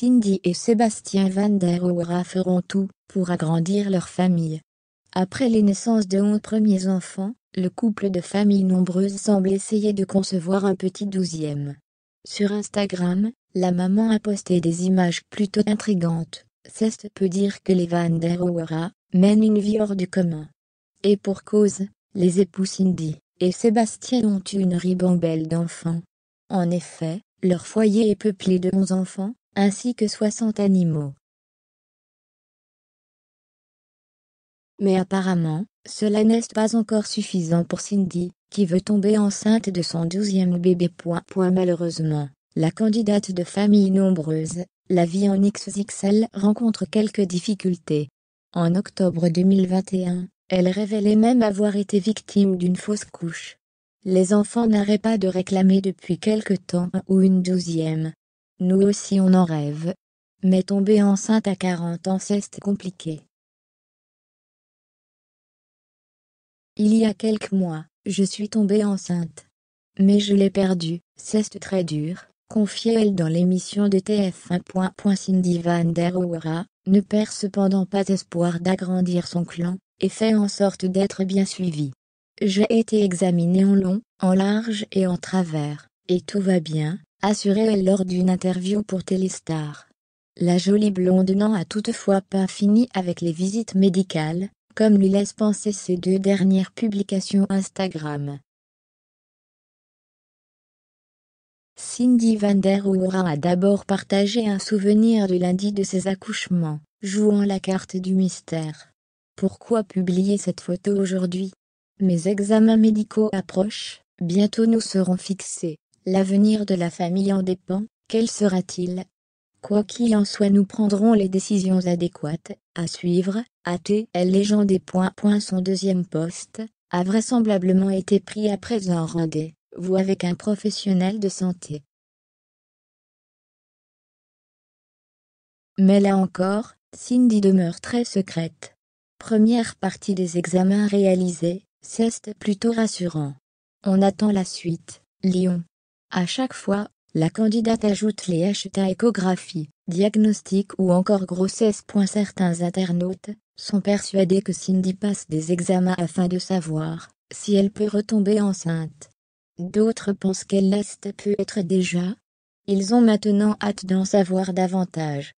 Cindy et Sébastien Van der feront tout pour agrandir leur famille. Après les naissances de 11 premiers enfants, le couple de familles nombreuses semble essayer de concevoir un petit douzième. Sur Instagram, la maman a posté des images plutôt intrigantes. C'est peut dire que les Van der mènent une vie hors du commun. Et pour cause, les époux Cindy et Sébastien ont une ribambelle d'enfants. En effet, leur foyer est peuplé de 11 enfants, ainsi que 60 animaux. Mais apparemment, cela n'est pas encore suffisant pour Cindy, qui veut tomber enceinte de son douzième bébé. malheureusement, la candidate de famille nombreuse, la vie en XXL rencontre quelques difficultés. En octobre 2021, elle révélait même avoir été victime d'une fausse couche. Les enfants n'arrêtent pas de réclamer depuis quelque temps un ou une douzième, nous aussi on en rêve. Mais tomber enceinte à 40 ans c'est compliqué. Il y a quelques mois, je suis tombée enceinte. Mais je l'ai perdue, c'est très dur, confiait-elle dans l'émission de TF1. Cindy van der ne perd cependant pas espoir d'agrandir son clan, et fait en sorte d'être bien suivie. J'ai été examinée en long, en large et en travers, et tout va bien, Assurée elle lors d'une interview pour Télestar. La jolie blonde n'en a toutefois pas fini avec les visites médicales, comme lui laissent penser ses deux dernières publications Instagram. Cindy van der a d'abord partagé un souvenir du lundi de ses accouchements, jouant la carte du mystère. Pourquoi publier cette photo aujourd'hui Mes examens médicaux approchent, bientôt nous serons fixés. L'avenir de la famille en dépend, quel sera-t-il Quoi qu'il en soit nous prendrons les décisions adéquates, à suivre, ATL Légende des points. son deuxième poste, a vraisemblablement été pris après un rendez-vous avec un professionnel de santé. Mais là encore, Cindy demeure très secrète. Première partie des examens réalisés, c'est plutôt rassurant. On attend la suite, Lyon. À chaque fois, la candidate ajoute les hashtags échographie, diagnostic ou encore grossesse. Certains internautes sont persuadés que Cindy passe des examens afin de savoir si elle peut retomber enceinte. D'autres pensent qu'elle l'est peut être déjà. Ils ont maintenant hâte d'en savoir davantage.